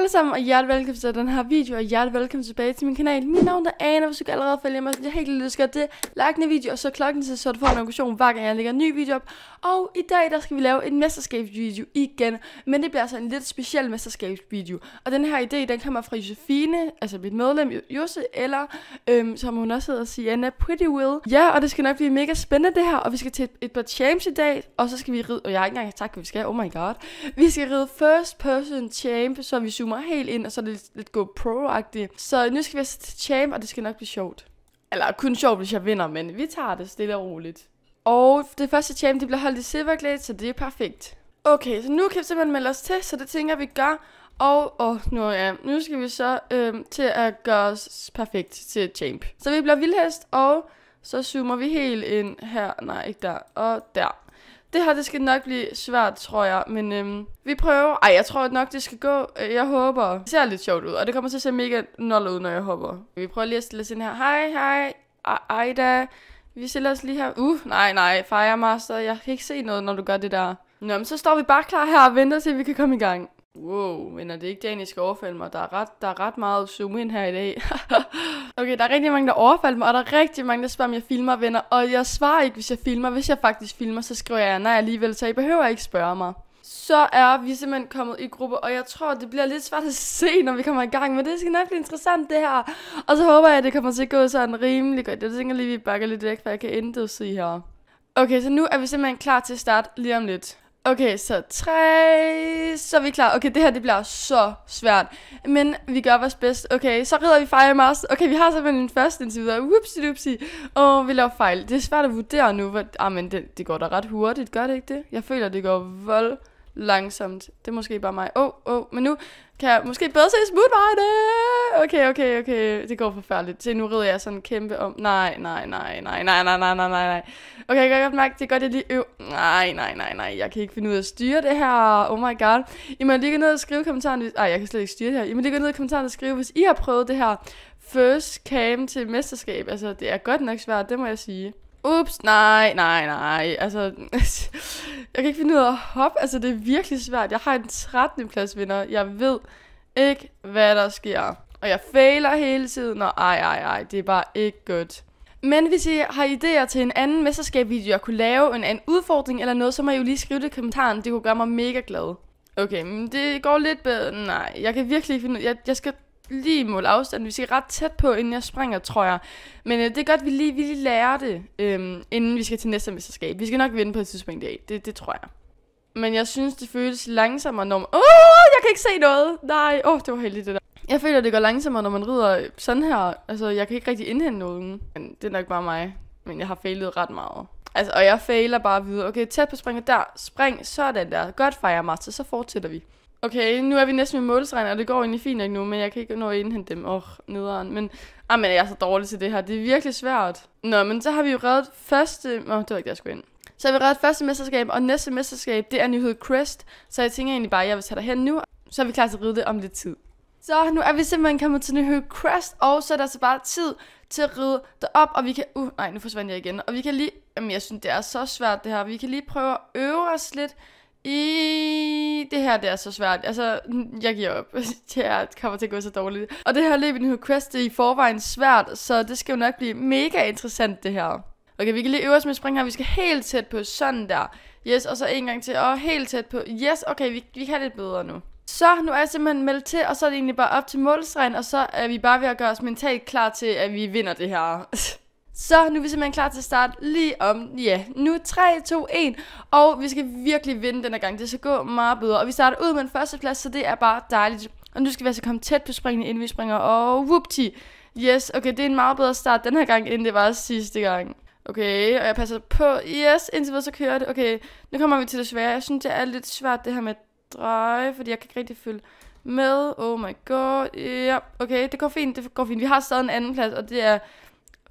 alle sammen, og hjertelig velkommen til den her video, og hjertelig velkommen tilbage til min kanal. Mit navn er Ana, hvis du kan allerede følge mig, så jeg helt lyst skal det. Like den video, og så klokken til, så du får en notifikation, hver gang jeg lægger en ny video op. Og i dag, der skal vi lave en mesterskabsvideo igen, men det bliver altså en lidt speciel mesterskabsvideo. Og den her idé, den kommer fra Josefine, altså mit medlem Jose, eller øhm, som hun også hedder, Sienna Pretty Will. Ja, og det skal nok blive mega spændende det her, og vi skal til et, et par champs i dag, og så skal vi ride, og jeg har ikke engang sagt, hvad vi skal, oh my god. Vi skal ride first person champ, så vi zoomer zoomer helt ind, og så er det lidt, lidt pro agtigt Så nu skal vi til champ, og det skal nok blive sjovt. Eller kun sjovt, hvis jeg vinder, men vi tager det stille og roligt. Og det første champ, det bliver holdt i Silverglade, så det er perfekt. Okay, så nu kan vi simpelthen melde os til, så det tænker vi gør. Og, og nu, ja, nu skal vi så øhm, til at gøre os perfekt til champ. Så vi bliver vildhest, og så zoomer vi helt ind her, nej ikke der, og der det her, det skal nok blive svært, tror jeg, men øhm, vi prøver. Ej, jeg tror nok, det skal gå. Øh, jeg håber. Det ser lidt sjovt ud, og det kommer til at se mega nul ud, når jeg hopper. Vi prøver lige at stille os ind her. Hej, hej, Ejda. Vi stiller os lige her. Uh, nej, nej, Firemaster, jeg kan ikke se noget, når du gør det der. Nå, men så står vi bare klar her og venter til, vi kan komme i gang. Wow, men er det ikke Daniel skal overfælde mig? Der er ret, der er ret meget zoom ind her i dag. Okay, der er rigtig mange, der overfaldt mig, og der er rigtig mange, der spørger, om jeg filmer venner. Og jeg svarer ikke, hvis jeg filmer. Hvis jeg faktisk filmer, så skriver jeg nej alligevel, så I behøver ikke spørge mig. Så er vi simpelthen kommet i gruppe, og jeg tror, det bliver lidt svært at se, når vi kommer i gang, men det skal nok blive interessant, det her. Og så håber jeg, at det kommer til at gå sådan rimelig godt. Jeg tænker lige, at vi bakker lidt væk, for jeg kan intet sige her. Okay, så nu er vi simpelthen klar til at starte lige om lidt. Okay, så tre, så er vi klar. Okay, det her det bliver så svært, men vi gør vores bedst. Okay, så rider vi Fire Mouse. Okay, vi har simpelthen en første indtil videre. Whoopsie doopsie. Og vi laver fejl. Det er svært at vurdere nu. Hvor... Ah, men det, det går da ret hurtigt, gør det ikke det? Jeg føler, det går vold langsomt. Det er måske bare mig. Åh, oh, åh, oh, men nu kan jeg måske bedre se smutvejene? Okay, okay, okay. Det går forfærdeligt. Se, nu rider jeg sådan kæmpe om. Nej, nej, nej, nej, nej, nej, nej, nej, nej. Okay, jeg kan godt mærke, det er godt, jeg lige øv. Nej, nej, nej, nej. Jeg kan ikke finde ud af at styre det her. Oh my god. I må lige gå ned og skrive kommentaren. Hvis... Ej, jeg kan slet ikke styre det her. I må lige gå ned i kommentaren og skrive, hvis I har prøvet det her first cam til mesterskab. Altså, det er godt nok svært, det må jeg sige ups, nej, nej, nej. Altså, jeg kan ikke finde ud af at hoppe. Altså, det er virkelig svært. Jeg har en 13. plads vinder. Jeg ved ikke, hvad der sker. Og jeg fejler hele tiden, og ej, ej, ej, det er bare ikke godt. Men hvis I har idéer til en anden mesterskabvideo, jeg kunne lave, en anden udfordring eller noget, så må I jo lige skrive det i kommentaren. Det kunne gøre mig mega glad. Okay, men det går lidt bedre. Nej, jeg kan virkelig ikke finde ud. Jeg, jeg skal lige måle afstanden. Vi skal ret tæt på, inden jeg springer, tror jeg. Men øh, det er godt, vi lige, vi lige lærer det, øh, inden vi skal til næste mesterskab. Vi skal nok vinde på et tidspunkt i dag. Det, det tror jeg. Men jeg synes, det føles langsommere, når man... Åh, oh, jeg kan ikke se noget! Nej, åh, oh, det var heldigt, det der. Jeg føler, det går langsommere, når man rider sådan her. Altså, jeg kan ikke rigtig indhente nogen. Men det er nok bare mig. Men jeg har failet ret meget. Altså, og jeg fejler bare videre. Okay, tæt på springet der. Spring, sådan der. Godt, fejre, Master, så fortsætter vi. Okay, nu er vi næsten ved målstregen, og det går egentlig fint nok nu, men jeg kan ikke nå at indhente dem. Åh, oh, nederen. Men, ah, men jeg er så dårlig til det her. Det er virkelig svært. Nå, men så har vi jo reddet første... Åh, oh, det var ikke det, jeg skulle ind. Så har vi reddet første mesterskab, og næste mesterskab, det er nyhed Crest. Så jeg tænker egentlig bare, at jeg vil tage dig hen nu, så er vi klar til at ride det om lidt tid. Så nu er vi simpelthen kommet til nyhed Crest, og så er der så altså bare tid til at ride det op, og vi kan... Uh, nej, nu forsvandt jeg igen. Og vi kan lige... Jamen, jeg synes, det er så svært det her. Vi kan lige prøve at øve os lidt i det her, det er så svært. Altså, jeg giver op. Det her kommer til at gå så dårligt. Og det her løb i New Quest, det er i forvejen svært, så det skal jo nok blive mega interessant, det her. Okay, vi kan lige øve os med spring her. Vi skal helt tæt på sådan der. Yes, og så en gang til. Og helt tæt på. Yes, okay, vi, vi kan lidt bedre nu. Så nu er jeg simpelthen meldt til, og så er det egentlig bare op til målstregen, og så er vi bare ved at gøre os mentalt klar til, at vi vinder det her. Så nu er vi simpelthen klar til at starte lige om, ja, nu 3, 2, 1, og vi skal virkelig vinde den her gang, det skal gå meget bedre, og vi starter ud med en førsteplads, så det er bare dejligt, og nu skal vi altså komme tæt på springen, inden vi springer, og whoopty, yes, okay, det er en meget bedre start den her gang, end det var sidste gang. Okay, og jeg passer på, yes, indtil videre så kører det, okay, nu kommer vi til det svære, jeg synes det er lidt svært det her med at dreje, fordi jeg kan ikke rigtig følge med, oh my god, ja, yeah. okay, det går fint, det går fint, vi har stadig en anden plads, og det er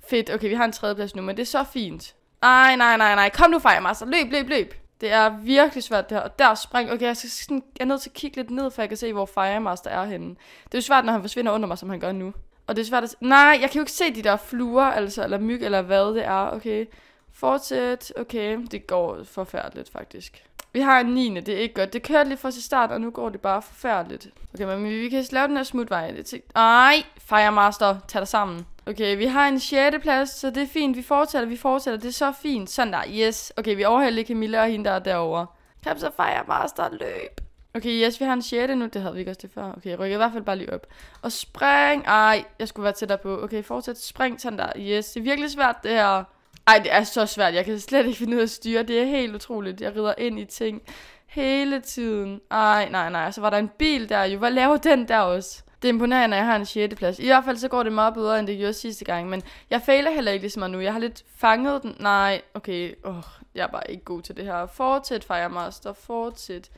Fedt, okay, vi har en tredjeplads nu, men det er så fint. Ej, nej, nej, nej. Kom nu, Fejrmaster. Løb, løb, løb. Det er virkelig svært det her. Og der spring. Okay, jeg, skal sådan, jeg er nødt til at kigge lidt ned, for jeg kan se, hvor Firemaster er henne. Det er jo svært, når han forsvinder under mig, som han gør nu. Og det er svært at... Nej, jeg kan jo ikke se de der fluer, altså, eller myg, eller hvad det er. Okay, fortsæt. Okay, det går forfærdeligt, faktisk. Vi har en 9. Det er ikke godt. Det kørte lidt fra til start, og nu går det bare forfærdeligt. Okay, men vi kan lave den her smutvej. Det er Ej, Firemaster, tag dig sammen. Okay, vi har en 6. plads, så det er fint. Vi fortsætter, vi fortsætter. Det er så fint. Sådan der, yes. Okay, vi overhælder Camilla og hende, der er derovre. Kom så, Firemaster, løb. Okay, yes, vi har en 6. nu. Det havde vi ikke også det før. Okay, jeg rykker i hvert fald bare lige op. Og spring. Ej, jeg skulle være tættere på. Okay, fortsæt. Spring, sådan der. Yes, det er virkelig svært, det her. Ej, det er så svært. Jeg kan slet ikke finde ud af at styre. Det er helt utroligt. Jeg rider ind i ting hele tiden. Ej, nej, nej. Så var der en bil der jo. Hvad laver den der også? Det er imponerende, at jeg har en 6. plads. I hvert fald så går det meget bedre, end det gjorde sidste gang. Men jeg fejler heller ikke ligesom nu. Jeg har lidt fanget den. Nej, okay. Oh, jeg er bare ikke god til det her. Fortsæt, Firemaster. Fortsæt.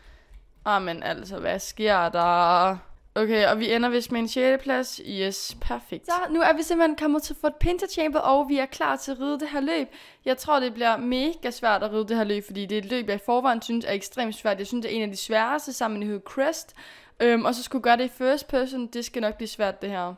Ah, men altså, hvad sker der? Okay, og vi ender vist med en 6. plads. Yes, perfekt. Så nu er vi simpelthen kommet til Fort Pinter Chamber, og vi er klar til at ride det her løb. Jeg tror, det bliver mega svært at ride det her løb, fordi det er et løb, jeg i forvejen synes er ekstremt svært. Jeg synes, det er en af de sværeste sammen med Crest. Øhm, og så skulle gøre det i first person, det skal nok blive svært det her.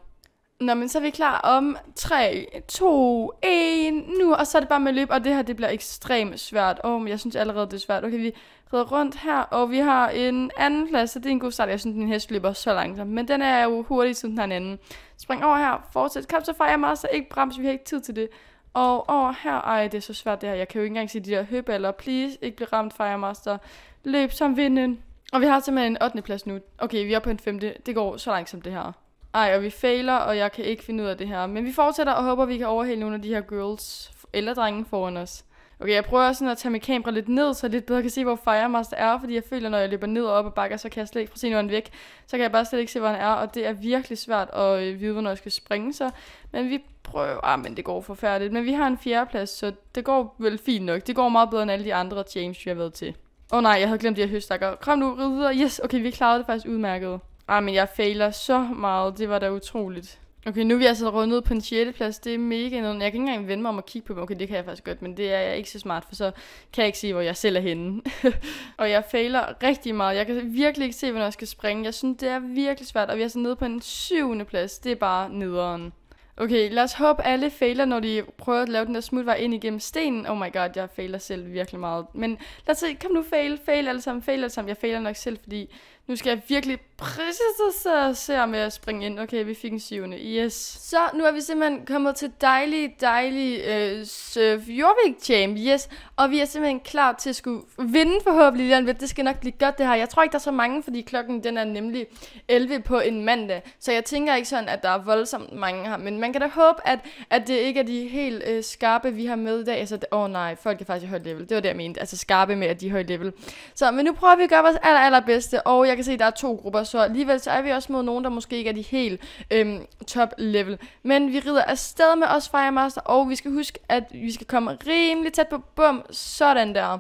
Nå, men så er vi klar om 3, 2, 1, nu, og så er det bare med løb, og det her, det bliver ekstremt svært. Åh, oh, men jeg synes allerede, det er svært. Okay, vi rider rundt her, og vi har en anden plads, så det er en god start. Jeg synes, din hest løber så langsomt, men den er jo hurtig, som den er en anden. Spring over her, fortsæt, kom så fejrer mig, så ikke brems, vi har ikke tid til det. Og over her, ej, det er så svært det her. Jeg kan jo ikke engang se de der høballer. Please, ikke blive ramt, Firemaster. Løb som vinden. Og vi har simpelthen en 8. plads nu. Okay, vi er på en 5. Det går så langsomt, det her ej, og vi fejler, og jeg kan ikke finde ud af det her. Men vi fortsætter og håber, vi kan overhale nogle af de her girls eller drenge foran os. Okay, jeg prøver sådan at tage mit kamera lidt ned, så jeg lidt bedre kan se, hvor Firemaster er, fordi jeg føler, når jeg løber ned og op og bakker, så kan jeg slet ikke se, hvor han væk. Så kan jeg bare slet ikke se, hvor han er, og det er virkelig svært at øh, vide, hvornår jeg skal springe så. Men vi prøver, ah, men det går forfærdeligt. Men vi har en fjerdeplads, så det går vel fint nok. Det går meget bedre end alle de andre James, vi har været til. Åh oh, nej, jeg havde glemt de her høstakker. Kom nu, rid videre. Yes, okay, vi klarede det faktisk udmærket. Ah, men jeg fejler så meget. Det var da utroligt. Okay, nu er vi altså rundet på en 6. plads. Det er mega noget. Jeg kan ikke engang vende mig om at kigge på dem. Okay, det kan jeg faktisk godt, men det er jeg ikke så smart, for så kan jeg ikke se, hvor jeg selv er henne. og jeg fejler rigtig meget. Jeg kan virkelig ikke se, hvornår jeg skal springe. Jeg synes, det er virkelig svært, og vi er så altså nede på en 7. plads. Det er bare nederen. Okay, lad os håbe, alle fejler, når de prøver at lave den der smutvej ind igennem stenen. Oh my god, jeg fejler selv virkelig meget. Men lad os se, kom nu fail, fail alle sammen, fail alle sammen. Jeg fejler nok selv, fordi nu skal jeg virkelig præcis så se om at springe ind. Okay, vi fik en syvende. Yes. Så nu er vi simpelthen kommet til dejlig, dejlig øh, Surf Jorvik Champ. Yes. Og vi er simpelthen klar til at skulle vinde forhåbentlig lige Det skal nok blive godt det her. Jeg tror ikke, der er så mange, fordi klokken den er nemlig 11 på en mandag. Så jeg tænker ikke sådan, at der er voldsomt mange her. Men man kan da håbe, at, at det ikke er de helt øh, skarpe, vi har med i dag. Altså, åh oh, nej, folk er faktisk i højt level. Det var det, jeg mente. Altså skarpe med, at de er højt level. Så, men nu prøver vi at gøre vores aller, allerbedste. Og jeg jeg kan se, at der er to grupper, så alligevel så er vi også mod nogen, der måske ikke er de helt øhm, top level. Men vi rider afsted med os Firemaster, og vi skal huske, at vi skal komme rimelig tæt på bum, sådan der.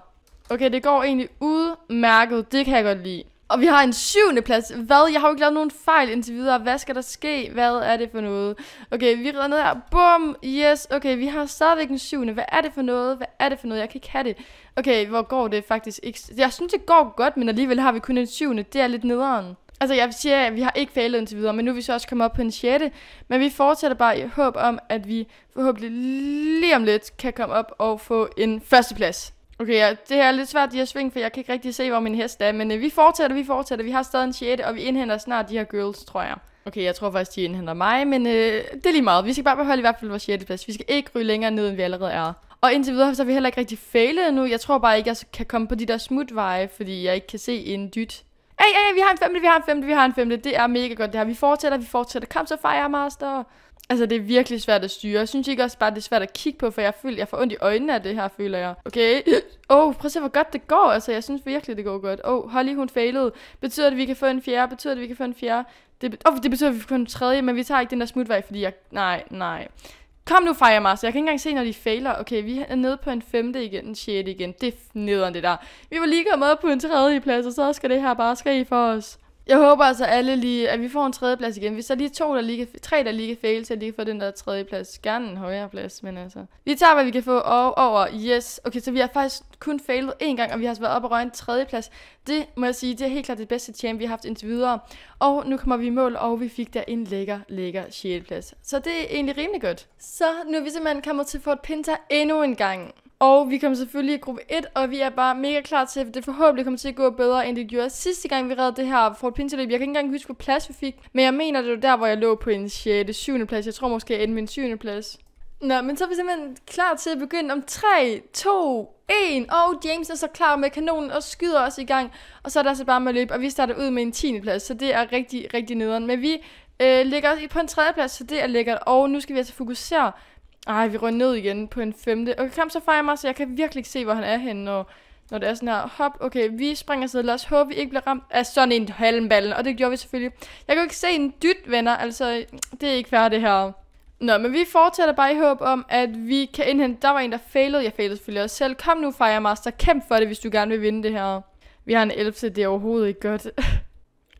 Okay, det går egentlig udmærket, det kan jeg godt lide. Og vi har en syvende plads. Hvad? Jeg har jo ikke lavet nogen fejl indtil videre. Hvad skal der ske? Hvad er det for noget? Okay, vi redder ned her. Bum! Yes! Okay, vi har stadigvæk en syvende. Hvad er det for noget? Hvad er det for noget? Jeg kan ikke have det. Okay, hvor går det faktisk ikke? Jeg synes, det går godt, men alligevel har vi kun en syvende. Det er lidt nederen. Altså, jeg siger, at vi har ikke fejlet indtil videre, men nu er vi så også kommet op på en 6. Men vi fortsætter bare i håb om, at vi forhåbentlig lige om lidt kan komme op og få en førsteplads. Okay, ja, det her er lidt svært, de her sving, for jeg kan ikke rigtig se, hvor min hest er. Men øh, vi fortsætter, vi fortsætter. Vi har stadig en 6. og vi indhenter snart de her girls, tror jeg. Okay, jeg tror faktisk, de indhenter mig, men øh, det er lige meget. Vi skal bare beholde i hvert fald vores 6. plads. Vi skal ikke ryge længere ned, end vi allerede er. Og indtil videre, så er vi heller ikke rigtig failet endnu. Jeg tror bare ikke, jeg kan komme på de der smutveje, fordi jeg ikke kan se en dyt. Ej, ej, vi har en femte, vi har en femte, vi har en femte. Det er mega godt det her. Vi fortsætter, vi fortsætter. Kom så, Fire Master. Altså, det er virkelig svært at styre. Jeg synes ikke også bare, det er svært at kigge på, for jeg føler, jeg får ondt i øjnene af det her, føler jeg. Okay. Åh, oh, prøv at se, hvor godt det går. Altså, jeg synes virkelig, det går godt. Åh, oh, Holly, hun failede. Betyder det, at vi kan få en fjerde? Betyder det, at vi kan få en fjerde? Det, oh, det betyder, at vi kan få en tredje, men vi tager ikke den der smutvej, fordi jeg... Nej, nej. Kom nu, Fire Jeg kan ikke engang se, når de fejler. Okay, vi er nede på en femte igen, en sjette igen. Det er nederen, det der. Vi var lige kommet op på en tredje plads, og så skal det her bare ske for os. Jeg håber altså alle lige, at vi får en tredje plads igen. Hvis der lige to, der lige tre, der lige kan fail, så lige får den der tredje plads. Gerne en højere plads, men altså. Vi tager, hvad vi kan få og over. Yes. Okay, så vi har faktisk kun failet én gang, og vi har altså været op og røget en plads. Det må jeg sige, det er helt klart det bedste champ, vi har haft indtil videre. Og nu kommer vi i mål, og vi fik der en lækker, lækker 6. plads. Så det er egentlig rimelig godt. Så nu er vi simpelthen kommet til et pinter endnu en gang. Og vi kommer selvfølgelig i gruppe 1, og vi er bare mega klar til, at det forhåbentlig kommer til at gå bedre, end det gjorde sidste gang, vi redde det her for et Pinseløb. Jeg kan ikke engang huske, hvor plads vi fik, men jeg mener, det var der, hvor jeg lå på en 6. 7. plads. Jeg tror måske, jeg endte min 7. plads. Nå, men så er vi simpelthen klar til at begynde om 3, 2, 1, og James er så klar med kanonen og skyder os i gang. Og så er der så altså bare med at løbe, og vi starter ud med en 10. plads, så det er rigtig, rigtig nederen. Men vi øh, ligger på en 3. plads, så det er lækkert, og nu skal vi altså fokusere ej, vi rører ned igen på en femte. Okay, kom så fejre mig, så jeg kan virkelig ikke se, hvor han er henne, når, når det er sådan her. Hop, okay, vi springer afsted. Lad os håbe, vi ikke bliver ramt af sådan en halmballen. Og det gjorde vi selvfølgelig. Jeg kan ikke se en dyt, venner. Altså, det er ikke færdigt det her. Nå, men vi fortsætter bare i håb om, at vi kan indhente... Der var en, der failede. Jeg failede selvfølgelig også selv. Kom nu, Firemaster. Kæmp for det, hvis du gerne vil vinde det her. Vi har en 11, det er overhovedet ikke godt.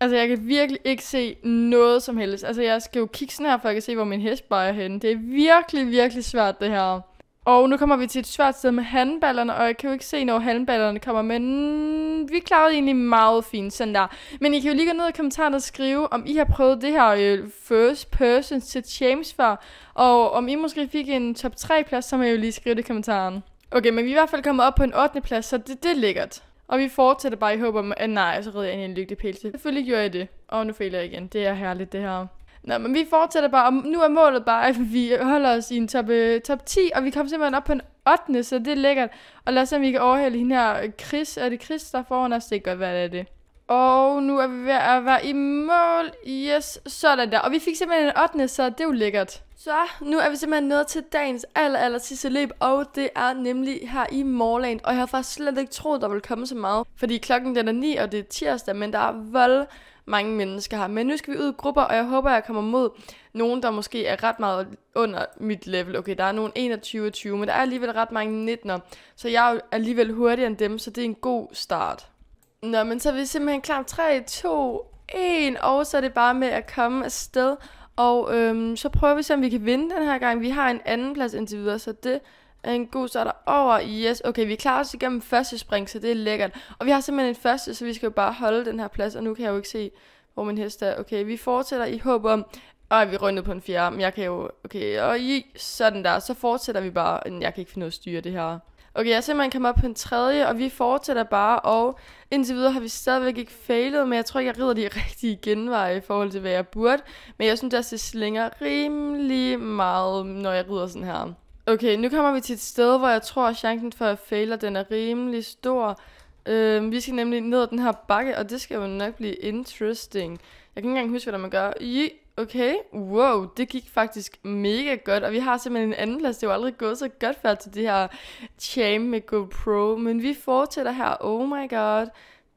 Altså, jeg kan virkelig ikke se noget som helst. Altså, jeg skal jo kigge sådan her, for jeg kan se, hvor min hest bare er henne. Det er virkelig, virkelig svært, det her. Og nu kommer vi til et svært sted med handballerne, og jeg kan jo ikke se, når handballerne kommer, men vi klarede egentlig meget fint sådan der. Men I kan jo lige gå ned i kommentarerne og skrive, om I har prøvet det her øh, first person til James før, og om I måske fik en top 3 plads, så må I jo lige skrive det i kommentaren. Okay, men vi er i hvert fald kommet op på en 8. plads, så det, det er lækkert. Og vi fortsætter bare i håb om, at nej, så redder jeg ind i en lygtig til. Selvfølgelig gjorde jeg det. Og nu fejler jeg igen. Det er herligt, det her. Nå, men vi fortsætter bare, og nu er målet bare, at vi holder os i en top, øh, top 10, og vi kommer simpelthen op på en 8. Så det er lækkert. Og lad os se, om vi kan overhælde hende her. Chris, er det Chris, der foran os? Det kan godt være, det er det. Og nu er vi ved at være i mål. Yes, sådan der. Og vi fik simpelthen en 8. så det er jo lækkert. Så nu er vi simpelthen nået til dagens aller, aller sidste løb, og det er nemlig her i Morland. Og jeg havde faktisk slet ikke troet, der ville komme så meget, fordi klokken den er 9, og det er tirsdag, men der er vold mange mennesker her. Men nu skal vi ud i grupper, og jeg håber, jeg kommer mod nogen, der måske er ret meget under mit level. Okay, der er nogen 21 20, men der er alligevel ret mange 19'er, så jeg er alligevel hurtigere end dem, så det er en god start. Nå, men så er vi simpelthen klar. 3, 2, 1, og så er det bare med at komme afsted. Og øhm, så prøver vi se, om vi kan vinde den her gang. Vi har en anden plads indtil videre, så det er en god start over. Yes, okay, vi klarer os igennem første spring, så det er lækkert. Og vi har simpelthen en første, så vi skal jo bare holde den her plads. Og nu kan jeg jo ikke se, hvor min hest er. Okay, vi fortsætter i håb om... Og vi røg på en fjerde, men jeg kan jo... Okay, og i sådan der, så fortsætter vi bare... Jeg kan ikke finde noget at styre det her. Okay, jeg ser, man kommer op på en tredje, og vi fortsætter bare, og indtil videre har vi stadigvæk ikke failet, men jeg tror ikke, jeg rider de rigtige genveje i forhold til, hvad jeg burde. Men jeg synes også, det slinger rimelig meget, når jeg rider sådan her. Okay, nu kommer vi til et sted, hvor jeg tror, at chancen for at failer, den er rimelig stor. Øh, vi skal nemlig ned ad den her bakke, og det skal jo nok blive interesting. Jeg kan ikke engang huske, hvad man gør. Yeah okay, wow, det gik faktisk mega godt, og vi har simpelthen en anden plads, det er jo aldrig gået så godt før til det her jam med GoPro, men vi fortsætter her, oh my god,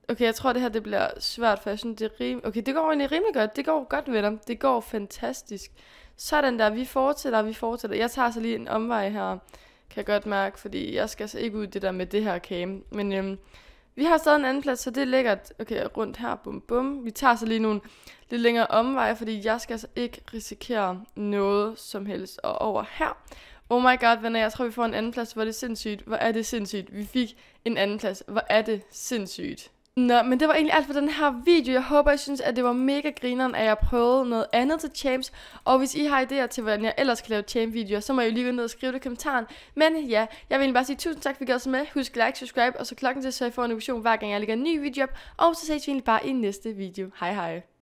okay, jeg tror det her, det bliver svært, for jeg synes, det er rim okay, det går egentlig rimelig godt, det går godt, dem. det går fantastisk, sådan der, vi fortsætter, vi fortsætter, jeg tager så lige en omvej her, kan jeg godt mærke, fordi jeg skal altså ikke ud det der med det her cam, men øhm, vi har stadig en anden plads, så det er lækkert. Okay, rundt her, bum bum. Vi tager så lige nogle lidt længere omveje, fordi jeg skal altså ikke risikere noget som helst. Og over her, oh my god, venner, jeg tror, vi får en anden plads. Hvor er det sindssygt. Hvor er det sindssygt. Vi fik en anden plads. Hvor er det sindssygt. Nå, men det var egentlig alt for den her video. Jeg håber, I synes, at det var mega grineren, at jeg prøvede noget andet til champs. Og hvis I har idéer til, hvordan jeg ellers kan lave champ-videoer, så må I lige gå ned og skrive det i kommentaren. Men ja, jeg vil egentlig bare sige tusind tak, for at I gad med. Husk like, subscribe, og så klokken til, så I får en notifikation hver gang, jeg lægger en ny video op. Og så ses vi egentlig bare i næste video. Hej hej.